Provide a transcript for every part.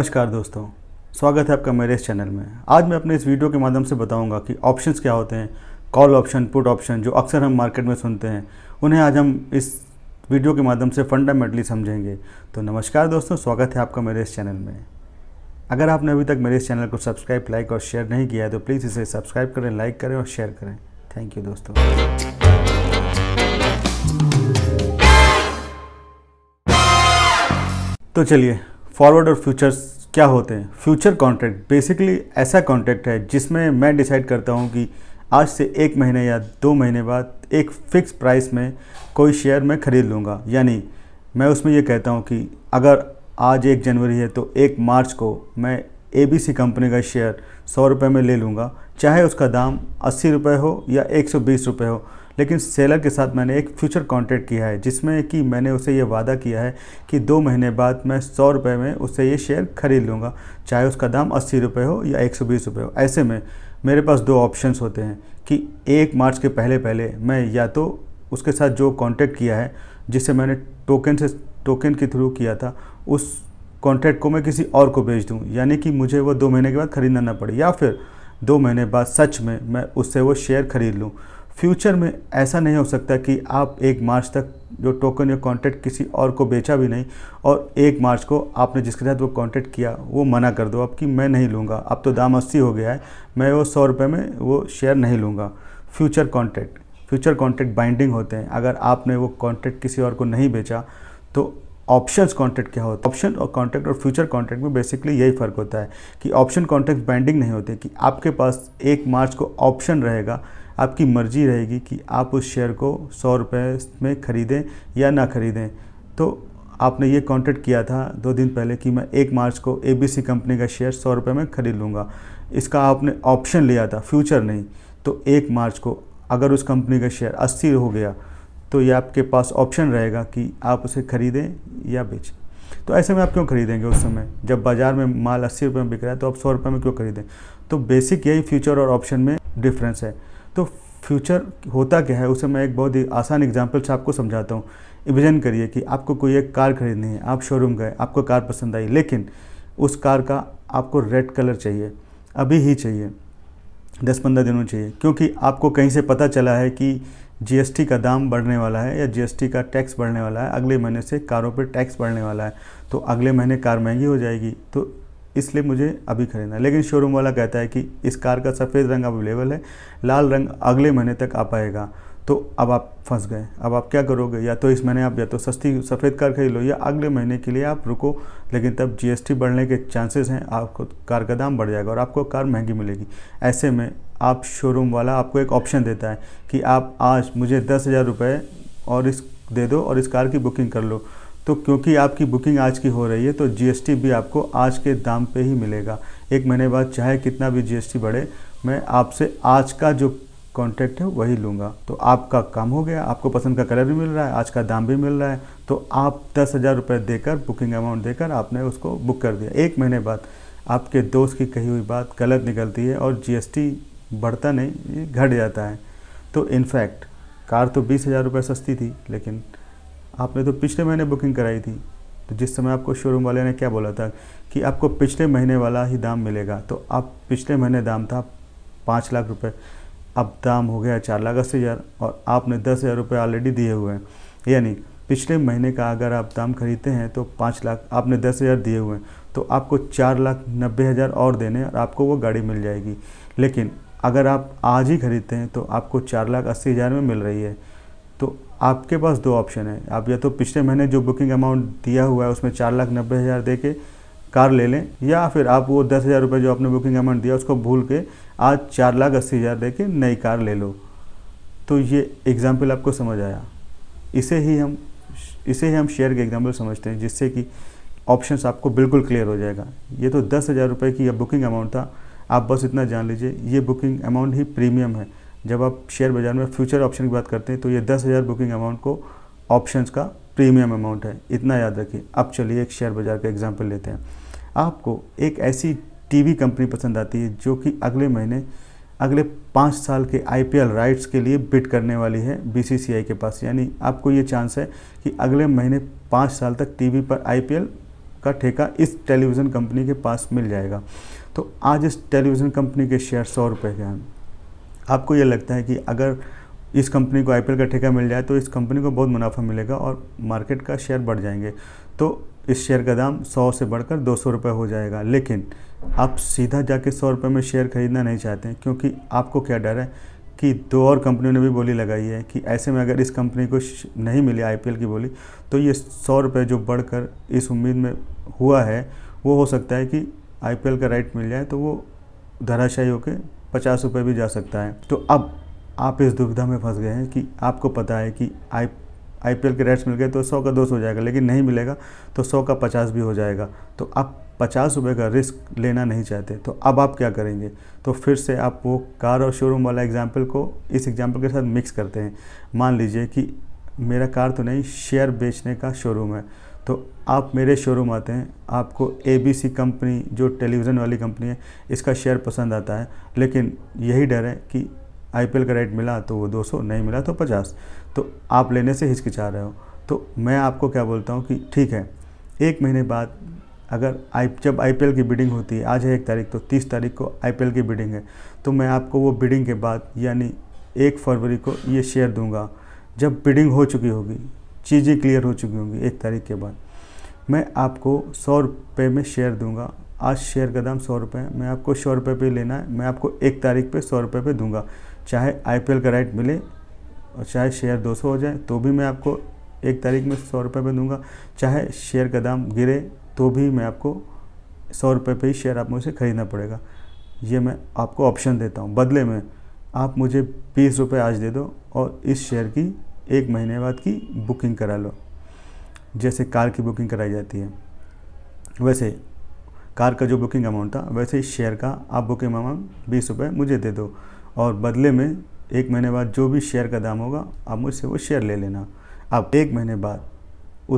नमस्कार दोस्तों स्वागत है आपका मेरे इस चैनल में आज मैं अपने इस वीडियो के माध्यम से बताऊंगा कि ऑप्शंस क्या होते हैं कॉल ऑप्शन पुट ऑप्शन जो अक्सर हम मार्केट में सुनते हैं उन्हें आज हम इस वीडियो के माध्यम से फंडामेंटली समझेंगे तो नमस्कार दोस्तों स्वागत है आपका मेरे इस चैनल में अगर आपने अभी तक मेरे इस चैनल को सब्सक्राइब लाइक और शेयर नहीं किया है तो प्लीज़ इसे सब्सक्राइब करें लाइक करें और शेयर करें थैंक यू दोस्तों तो चलिए फॉरवर्ड और फ्यूचर्स क्या होते हैं फ्यूचर कॉन्ट्रैक्ट बेसिकली ऐसा कॉन्ट्रैक्ट है जिसमें मैं डिसाइड करता हूँ कि आज से एक महीने या दो महीने बाद एक फ़िक्स प्राइस में कोई शेयर मैं ख़रीद लूँगा यानी मैं उसमें यह कहता हूँ कि अगर आज एक जनवरी है तो एक मार्च को मैं ए बी सी कंपनी का शेयर सौ रुपये में ले लूँगा चाहे उसका दाम अस्सी रुपये हो या एक सौ बीस रुपये हो लेकिन सेलर के साथ मैंने एक फ्यूचर कॉन्ट्रैक्ट किया है जिसमें कि मैंने उसे ये वादा किया है कि दो महीने बाद मैं सौ रुपये में उसे ये शेयर खरीद लूँगा चाहे उसका दाम अस्सी रुपये हो या एक सौ बीस रुपये हो ऐसे में मेरे पास दो ऑप्शंस होते हैं कि एक मार्च के पहले पहले मैं या तो उसके साथ जो कॉन्ट्रैक्ट किया है जिसे मैंने टोकन से टोकन के थ्रू किया था उस कॉन्ट्रैक्ट को मैं किसी और को बेच दूँ यानी कि मुझे वो दो महीने के बाद ख़रीदना ना पड़े या फिर दो महीने बाद सच में मैं उससे वो शेयर ख़रीद लूँ फ्यूचर में ऐसा नहीं हो सकता कि आप एक मार्च तक जो टोकन या कॉन्ट्रैक्ट किसी और को बेचा भी नहीं और एक मार्च को आपने जिसके साथ वो कॉन्ट्रैक्ट किया वो मना कर दो अब कि मैं नहीं लूँगा अब तो दाम अस्सी हो गया है मैं वो सौ रुपये में वो शेयर नहीं लूँगा future contract future contract binding होते हैं अगर आपने वो कॉन्ट्रैक्ट किसी और को नहीं बेचा तो ऑप्शन कॉन्ट्रैक्ट क्या होता है ऑप्शन और कॉन्ट्रैक्ट और फ्यूचर कॉन्ट्रैक्ट में बेसिकली यही फ़र्क होता है कि ऑप्शन कॉन्ट्रैक्ट बाइंडिंग नहीं होते कि आपके पास एक मार्च को ऑप्शन रहेगा आपकी मर्जी रहेगी कि आप उस शेयर को सौ रुपये में ख़रीदें या ना ख़रीदें तो आपने ये कॉन्टेक्ट किया था दो दिन पहले कि मैं एक मार्च को ए कंपनी का शेयर सौ रुपये में ख़रीद लूँगा इसका आपने ऑप्शन लिया था फ्यूचर नहीं तो एक मार्च को अगर उस कंपनी का शेयर अस्सी हो गया तो ये आपके पास ऑप्शन रहेगा कि आप उसे ख़रीदें या बेचें तो ऐसे में आप क्यों खरीदेंगे उस समय जब बाज़ार में माल अस्सी रुपये में बिक रहा है तो आप सौ रुपये में क्यों खरीदें तो बेसिक यही फ्यूचर और ऑप्शन में डिफरेंस है तो फ्यूचर होता क्या है उसे मैं एक बहुत ही आसान एग्जाम्पल से आपको समझाता हूँ इमेजन करिए कि आपको कोई एक कार खरीदनी है आप शोरूम गए आपको कार पसंद आई लेकिन उस कार का आपको रेड कलर चाहिए अभी ही चाहिए दस पंद्रह दिनों चाहिए क्योंकि आपको कहीं से पता चला है कि जीएसटी का दाम बढ़ने वाला है या जीएसटी का टैक्स बढ़ने वाला है अगले महीने से कारों पर टैक्स बढ़ने वाला है तो अगले महीने कार महंगी हो जाएगी तो इसलिए मुझे अभी खरीदना है लेकिन शोरूम वाला कहता है कि इस कार का सफ़ेद रंग अवेलेबल है लाल रंग अगले महीने तक आ पाएगा तो अब आप फंस गए अब आप क्या करोगे या तो इस महीने आप या तो सस्ती सफ़ेद कार खरीद लो या अगले महीने के लिए आप रुको लेकिन तब जीएसटी बढ़ने के चांसेस हैं आपको कार का दाम बढ़ जाएगा और आपको कार महंगी मिलेगी ऐसे में आप शोरूम वाला आपको एक ऑप्शन देता है कि आप आज मुझे दस हज़ार रुपये और इस दे दो और इस कार की बुकिंग कर लो तो क्योंकि आपकी बुकिंग आज की हो रही है तो जीएसटी भी आपको आज के दाम पे ही मिलेगा एक महीने बाद चाहे कितना भी जीएसटी बढ़े मैं आपसे आज का जो कॉन्टैक्ट है वही लूँगा तो आपका काम हो गया आपको पसंद का कलर भी मिल रहा है आज का दाम भी मिल रहा है तो आप दस हज़ार रुपये देकर बुकिंग अमाउंट देकर आपने उसको बुक कर दिया एक महीने बाद आपके दोस्त की कही हुई बात गलत निकलती है और जीएसटी बढ़ता नहीं घट जाता है तो इनफैक्ट कार तो बीस हज़ार रुपये सस्ती थी लेकिन आपने तो पिछले महीने बुकिंग कराई थी तो जिस समय आपको शोरूम वाले ने क्या बोला था कि आपको पिछले महीने वाला ही दाम मिलेगा तो आप पिछले महीने दाम था पाँच लाख रुपये अब दाम हो गया चार लाख अस्सी हज़ार और आपने दस हज़ार रुपये ऑलरेडी दिए हुए हैं यानी पिछले महीने का अगर आप दाम खरीदते हैं तो पाँच लाख आपने दस हज़ार दिए हुए हैं तो आपको चार लाख नब्बे हज़ार और देने और आपको वो गाड़ी मिल जाएगी लेकिन अगर आप आज ही खरीदते हैं तो आपको चार लाख अस्सी हज़ार में मिल रही है तो आपके पास दो ऑप्शन है आप या तो पिछले महीने जो बुकिंग अमाउंट दिया हुआ है उसमें चार लाख नब्बे हज़ार दे के कार ले लें या फिर आप वो दस हज़ार रुपये जो आपने बुकिंग अमाउंट दिया उसको भूल के आज चार लाख अस्सी हज़ार दे के नई कार ले लो तो ये एग्ज़ाम्पल आपको समझ आया इसे ही हम इसे ही हम शेयर के एग्ज़ाम्पल समझते हैं जिससे कि ऑप्शन आपको बिल्कुल क्लियर हो जाएगा ये तो दस हज़ार रुपये की यह बुकिंग अमाउंट था आप बस इतना जान लीजिए ये बुकिंग अमाउंट ही प्रीमियम है जब आप शेयर बाज़ार में फ्यूचर ऑप्शन की बात करते हैं तो ये दस हज़ार बुकिंग अमाउंट को ऑप्शंस का प्रीमियम अमाउंट है इतना याद रखिए अब चलिए एक शेयर बाज़ार का एग्जाम्पल लेते हैं आपको एक ऐसी टीवी कंपनी पसंद आती है जो कि अगले महीने अगले पाँच साल के आई राइट्स के लिए बिट करने वाली है बी के पास यानी आपको ये चांस है कि अगले महीने पाँच साल तक टीवी पर आईपीएल का ठेका इस टेलीविज़न कंपनी के पास मिल जाएगा तो आज इस टेलीविज़न कंपनी के शेयर सौ रुपये के हैं आपको ये लगता है कि अगर इस कंपनी को आई का ठेका मिल जाए तो इस कंपनी को बहुत मुनाफा मिलेगा और मार्केट का शेयर बढ़ जाएंगे तो इस शेयर का दाम 100 से बढ़कर दो सौ रुपये हो जाएगा लेकिन आप सीधा जाके सौ रुपये में शेयर खरीदना नहीं चाहते हैं क्योंकि आपको क्या डर है कि दो और कंपनियों ने भी बोली लगाई है कि ऐसे में अगर इस कंपनी को नहीं मिली आई की बोली तो ये सौ रुपये जो बढ़कर इस उम्मीद में हुआ है वो हो सकता है कि आई का राइट मिल जाए तो वो धराशायी होकर पचास रुपये भी जा सकता है तो अब आप इस दुविधा में फंस गए हैं कि आपको पता है कि आई आई पी एल के रेट्स मिल गए तो सौ का दो सौ हो जाएगा लेकिन नहीं मिलेगा तो सौ का पचास भी हो जाएगा तो आप पचास रुपये का रिस्क लेना नहीं चाहते तो अब आप क्या करेंगे तो फिर से आप वो कार और शोरूम वाला एग्जाम्पल को इस एग्जाम्पल के साथ मिक्स करते हैं मान लीजिए कि मेरा कार तो नहीं शेयर बेचने का शोरूम है तो आप मेरे शोरूम आते हैं आपको एबीसी कंपनी जो टेलीविज़न वाली कंपनी है इसका शेयर पसंद आता है लेकिन यही डर है कि आईपीएल का रेट मिला तो वो 200 नहीं मिला तो 50 तो आप लेने से हिचकिचा रहे हो तो मैं आपको क्या बोलता हूँ कि ठीक है एक महीने बाद अगर आई जब आई की बिडिंग होती है आज है एक तारीख तो तीस तारीख को आई की बिडिंग है तो मैं आपको वो बिडिंग के बाद यानी एक फरवरी को ये शेयर दूंगा जब बिडिंग हो चुकी होगी चीज़ें क्लियर हो चुकी होंगी एक तारीख के बाद मैं आपको सौ रुपये में शेयर दूंगा आज शेयर का दाम सौ रुपये मैं आपको सौ रुपये पर लेना है मैं आपको एक तारीख पे सौ रुपये पर दूंगा चाहे आईपीएल का राइट मिले और चाहे शेयर दो सौ हो जाए तो भी मैं आपको एक तारीख में सौ रुपये पर दूंगा चाहे शेयर का दाम गिरे तो भी मैं आपको सौ रुपये पे ही शेयर आप मुझे ख़रीदना पड़ेगा ये मैं आपको ऑप्शन देता हूँ बदले में आप मुझे बीस रुपये आज दे दो और इस शेयर की एक महीने बाद की बुकिंग करा लो जैसे कार की बुकिंग कराई जाती है वैसे कार का जो बुकिंग अमाउंट था वैसे ही शेयर का आप बुकिंग अमाउंट बीस रुपये मुझे दे दो और बदले में एक महीने बाद जो भी शेयर का दाम होगा आप मुझसे वो शेयर ले लेना अब एक महीने बाद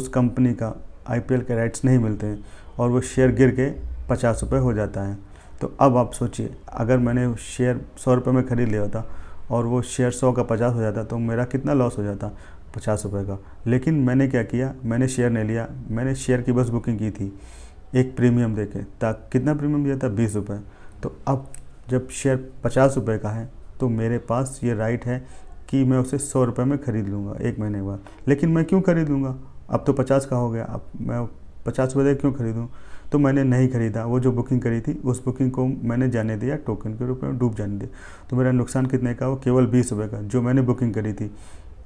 उस कंपनी का आई के राइट्स नहीं मिलते हैं और वो शेयर गिर के पचास रुपये हो जाता है तो अब आप सोचिए अगर मैंने शेयर सौ रुपये में ख़रीद लिया होता और वो शेयर सौ का पचास हो जाता तो मेरा कितना लॉस हो जाता पचास रुपये का लेकिन मैंने क्या किया मैंने शेयर नहीं लिया मैंने शेयर की बस बुकिंग की थी एक प्रीमियम दे के कितना प्रीमियम दिया था बीस रुपये तो अब जब शेयर पचास रुपये का है तो मेरे पास ये राइट है कि मैं उसे सौ रुपये में ख़रीद लूँगा एक महीने बाद लेकिन मैं क्यों ख़रीद लूँगा अब तो पचास का हो गया अब मैं पचास बजे क्यों खरीदूँ तो मैंने नहीं खरीदा वो जो बुकिंग करी थी उस बुकिंग को मैंने जाने दिया टोकन के रूप में डूब जाने दिया तो मेरा नुकसान कितने का वो केवल बीस रुपये का जो मैंने बुकिंग करी थी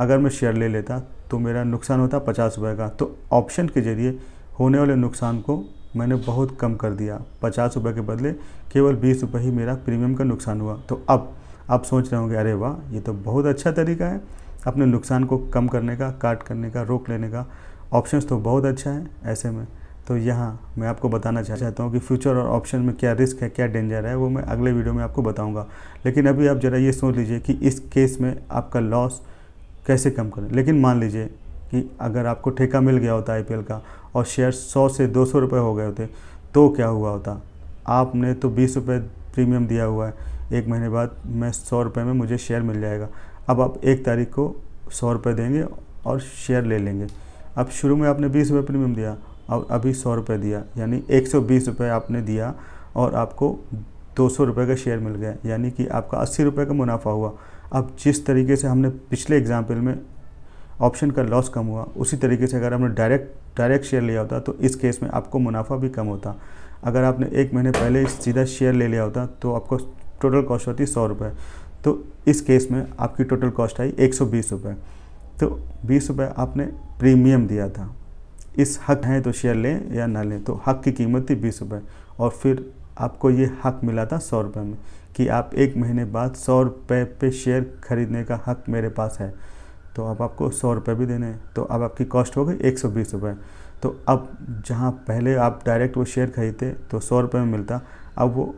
अगर मैं शेयर ले लेता तो मेरा नुकसान होता पचास रुपये का तो ऑप्शन के ज़रिए होने वाले नुकसान को मैंने बहुत कम कर दिया पचास रुपये के बदले केवल बीस रुपये ही मेरा प्रीमियम का नुकसान हुआ तो अब आप सोच रहे होंगे अरे वाह ये तो बहुत अच्छा तरीका है अपने नुकसान को कम करने का काट करने का रोक लेने का ऑप्शंस तो बहुत अच्छा है ऐसे में तो यहाँ मैं आपको बताना चाहता हूँ कि फ्यूचर और ऑप्शन में क्या रिस्क है क्या डेंजर है वो मैं अगले वीडियो में आपको बताऊँगा लेकिन अभी आप ज़रा ये सोच लीजिए कि इस केस में आपका लॉस कैसे कम करें लेकिन मान लीजिए कि अगर आपको ठेका मिल गया होता आई का और शेयर सौ से दो सौ रुपये हो गए होते तो क्या हुआ होता आपने तो बीस रुपये प्रीमियम दिया हुआ है एक महीने बाद मैं सौ रुपये में मुझे शेयर मिल जाएगा अब आप एक तारीख को सौ रुपये देंगे और शेयर ले लेंगे अब शुरू में आपने बीस रुपये प्रीमियम दिया और अभी सौ रुपये दिया यानी एक सौ बीस रुपये आपने दिया और आपको दो सौ रुपये का शेयर मिल गया यानी कि आपका अस्सी रुपये का मुनाफा हुआ अब जिस तरीके से हमने पिछले एग्जाम्पल में ऑप्शन का लॉस कम हुआ उसी तरीके से अगर हमने डायरेक्ट डायरेक्ट शेयर लिया होता तो इस केस में आपको मुनाफा भी कम होता अगर आपने एक महीने पहले सीधा शेयर ले लिया होता तो आपको टोटल कॉस्ट होती सौ रुपये तो इस केस में आपकी टोटल कॉस्ट आई एक सौ बीस रुपये तो बीस रुपये आपने प्रीमियम दिया था इस हक हैं तो शेयर लें या ना लें तो हक की कीमत थी बीस रुपये और फिर आपको ये हक मिला था सौ रुपये में कि आप एक महीने बाद सौ रुपये पे शेयर खरीदने का हक मेरे पास है तो अब आपको सौ रुपये भी देने हैं तो अब आपकी कॉस्ट हो गई एक सौ बीस रुपये तो अब जहाँ पहले आप डायरेक्ट वो शेयर खरीदते तो सौ रुपये में मिलता अब वो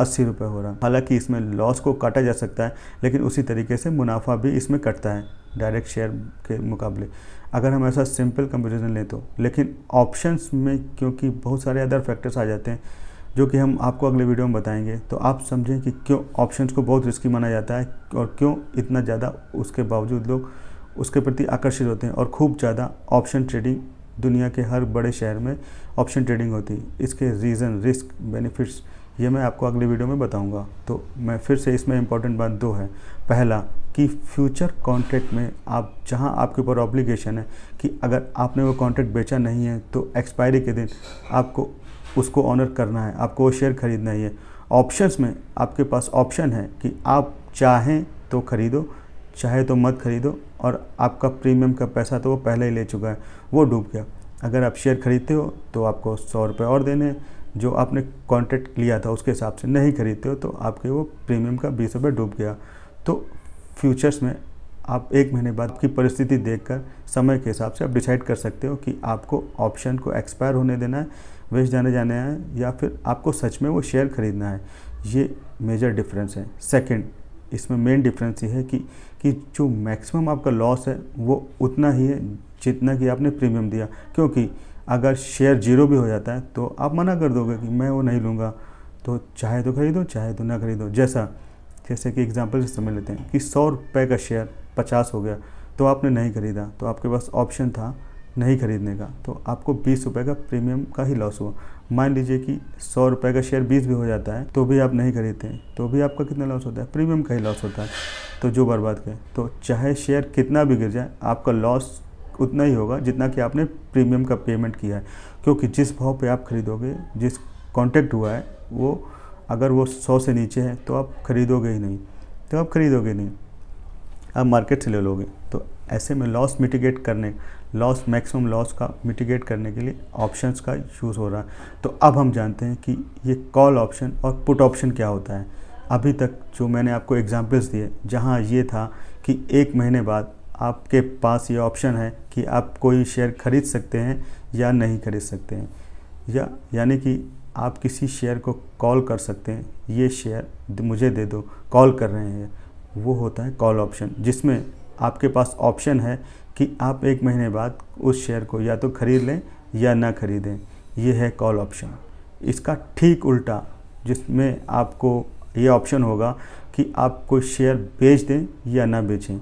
अस्सी रुपये हो रहा है हालांकि इसमें लॉस को काटा जा सकता है लेकिन उसी तरीके से मुनाफा भी इसमें कटता है डायरेक्ट शेयर के मुकाबले अगर हम ऐसा सिंपल कंपेरिजन लें तो लेकिन ऑप्शंस में क्योंकि बहुत सारे अदर फैक्टर्स आ जाते हैं जो कि हम आपको अगले वीडियो में बताएंगे तो आप समझें कि क्यों ऑप्शंस को बहुत रिस्की माना जाता है और क्यों इतना ज़्यादा उसके बावजूद लोग उसके प्रति आकर्षित होते हैं और खूब ज़्यादा ऑप्शन ट्रेडिंग दुनिया के हर बड़े शहर में ऑप्शन ट्रेडिंग होती है इसके रीज़न रिस्क बेनिफिट्स ये मैं आपको अगले वीडियो में बताऊंगा तो मैं फिर से इसमें इम्पॉर्टेंट बात दो है पहला कि फ्यूचर कॉन्ट्रैक्ट में आप जहां आपके ऊपर ऑब्लिगेशन है कि अगर आपने वो कॉन्ट्रैक्ट बेचा नहीं है तो एक्सपायरी के दिन आपको उसको ऑनर करना है आपको वो शेयर खरीदना ही है ऑप्शंस में आपके पास ऑप्शन है कि आप चाहें तो ख़रीदो चाहे तो मत खरीदो और आपका प्रीमियम का पैसा तो वो पहले ही ले चुका है वो डूब गया अगर आप शेयर खरीदते हो तो आपको सौ रुपये और देने हैं जो आपने कॉन्ट्रैक्ट लिया था उसके हिसाब से नहीं खरीदते हो तो आपके वो प्रीमियम का बीस रुपये डूब गया तो फ्यूचर्स में आप एक महीने बाद की परिस्थिति देखकर समय के हिसाब से आप डिसाइड कर सकते हो कि आपको ऑप्शन को एक्सपायर होने देना है वेस्ट जाने जाने हैं या फिर आपको सच में वो शेयर खरीदना है ये मेजर डिफरेंस है सेकंड इसमें मेन डिफरेंस ये है कि कि जो मैक्सिमम आपका लॉस है वो उतना ही है जितना कि आपने प्रीमियम दिया क्योंकि अगर शेयर जीरो भी हो जाता है तो आप मना कर दोगे कि मैं वो नहीं लूँगा तो चाहे तो खरीदो चाहे तो ना खरीदो जैसा जैसे कि एग्जाम्पल से समझ लेते हैं कि सौ रुपये का शेयर पचास हो गया तो आपने नहीं खरीदा तो आपके पास ऑप्शन था नहीं खरीदने का तो आपको बीस रुपये का प्रीमियम का ही लॉस हुआ मान लीजिए कि सौ रुपये का शेयर बीस भी हो जाता है तो भी आप नहीं खरीदते तो भी आपका कितना लॉस होता है प्रीमियम का ही लॉस होता है तो जो बर्बाद करें तो चाहे शेयर कितना भी गिर जाए आपका लॉस उतना ही होगा जितना कि आपने प्रीमियम का पेमेंट किया है क्योंकि जिस भाव पे आप खरीदोगे जिस कॉन्टैक्ट हुआ है वो अगर वो सौ से नीचे है तो आप खरीदोगे ही नहीं तो आप खरीदोगे नहीं आप मार्केट से ले लोगे तो ऐसे में लॉस मिटिगेट करने लॉस मैक्सिमम लॉस का मिटिगेट करने के लिए ऑप्शंस का यूज़ हो रहा है तो अब हम जानते हैं कि ये कॉल ऑप्शन और पुट ऑप्शन क्या होता है अभी तक जो मैंने आपको एग्जांपल्स दिए जहाँ ये था कि एक महीने बाद आपके पास ये ऑप्शन है कि आप कोई शेयर खरीद सकते हैं या नहीं खरीद सकते हैं या यानी कि आप किसी शेयर को कॉल कर सकते हैं ये शेयर मुझे दे दो कॉल कर रहे हैं वो होता है कॉल ऑप्शन जिसमें आपके पास ऑप्शन है कि आप एक महीने बाद उस शेयर को या तो खरीद लें या ना खरीदें ये है कॉल ऑप्शन इसका ठीक उल्टा जिसमें आपको ये ऑप्शन होगा कि आप कोई शेयर बेच दें या ना बेचें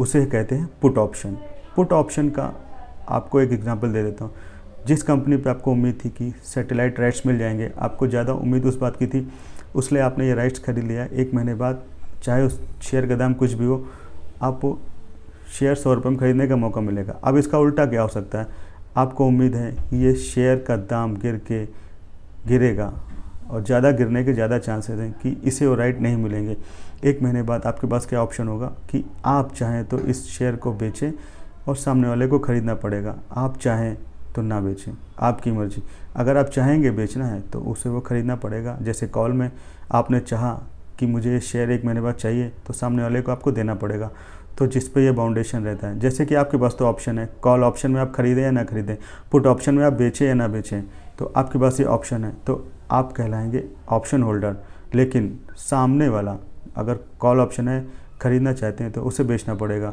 उसे कहते हैं पुट ऑप्शन पुट ऑप्शन का आपको एक एग्जांपल दे देता हूँ जिस कंपनी पे आपको उम्मीद थी कि सैटेलाइट राइट्स मिल जाएंगे आपको ज़्यादा उम्मीद उस बात की थी उसलिए आपने ये राइट्स खरीद लिया एक महीने बाद चाहे उस शेयर का दाम कुछ भी हो आपको शेयर सौ रुपये में ख़रीदने का मौका मिलेगा अब इसका उल्टा क्या हो सकता है आपको उम्मीद है कि ये शेयर का दाम गिर के गिरेगा और ज़्यादा गिरने के ज़्यादा चांसेस हैं कि इसे और राइट नहीं मिलेंगे एक महीने बाद आपके पास क्या ऑप्शन होगा कि आप चाहें तो इस शेयर को बेचें और सामने वाले को ख़रीदना पड़ेगा आप चाहें तो ना बेचें आपकी मर्ज़ी अगर आप चाहेंगे बेचना है तो उसे वो ख़रीदना पड़ेगा जैसे कॉल में आपने चाहा कि मुझे ये शेयर एक महीने बाद चाहिए तो सामने वाले को आपको देना पड़ेगा तो जिस पे ये बाउंडेशन रहता है जैसे कि आपके पास तो ऑप्शन है कॉल ऑप्शन में आप खरीदें या ना खरीदें पुट ऑप्शन में आप बेचें या ना बेचें तो आपके पास ये ऑप्शन है तो आप कहलाएंगे ऑप्शन होल्डर लेकिन सामने वाला अगर कॉल ऑप्शन है ख़रीदना चाहते हैं तो उसे बेचना पड़ेगा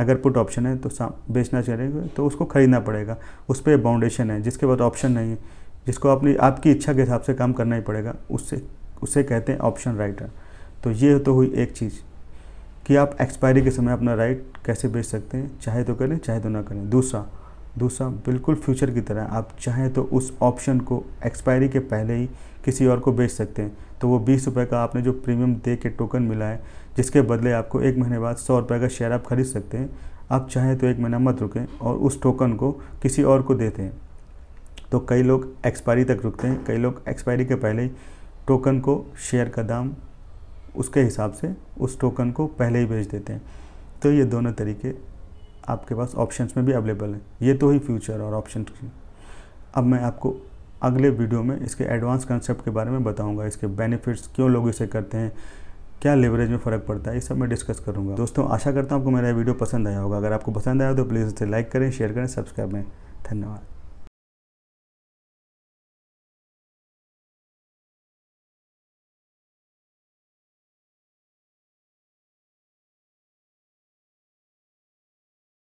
अगर पुट ऑप्शन है तो बेचना चाहेंगे तो उसको ख़रीदना पड़ेगा उस पर बाउंडेशन है जिसके बाद ऑप्शन नहीं है जिसको अपनी आपकी इच्छा के हिसाब से काम करना ही पड़ेगा उससे उसे कहते हैं ऑप्शन राइटर तो ये तो हुई एक चीज़ कि आप एक्सपायरी के समय अपना राइट कैसे बेच सकते हैं चाहे तो करें चाहे तो ना करें दूसरा दूसरा बिल्कुल फ्यूचर की तरह आप चाहें तो उस ऑप्शन को एक्सपायरी के पहले ही किसी और को बेच सकते हैं तो वो बीस रुपये का आपने जो प्रीमियम दे के टोकन मिला है जिसके बदले आपको एक महीने बाद सौ रुपये का शेयर आप खरीद सकते हैं आप चाहें तो एक महीना मत रुकें और उस टोकन को किसी और को देते हैं तो कई लोग एक्सपायरी तक रुकते हैं कई लोग एक्सपायरी के पहले ही टोकन को शेयर का दाम उसके हिसाब से उस टोकन को पहले ही बेच देते हैं तो ये दोनों तरीके आपके पास ऑप्शंस में भी अवेलेबल हैं ये तो ही फ्यूचर और ऑप्शन अब मैं आपको अगले वीडियो में इसके एडवांस कंसेप्ट के बारे में बताऊंगा इसके बेनिफिट्स क्यों लोग इसे करते हैं क्या लेवरेज में फ़र्क पड़ता है ये सब मैं डिस्कस करूंगा दोस्तों आशा करता हूँ आपको मेरा वीडियो पसंद आया होगा अगर आपको पसंद आया हो तो प्लीज़ इसे लाइक करें शेयर करें सब्सक्राइब करें धन्यवाद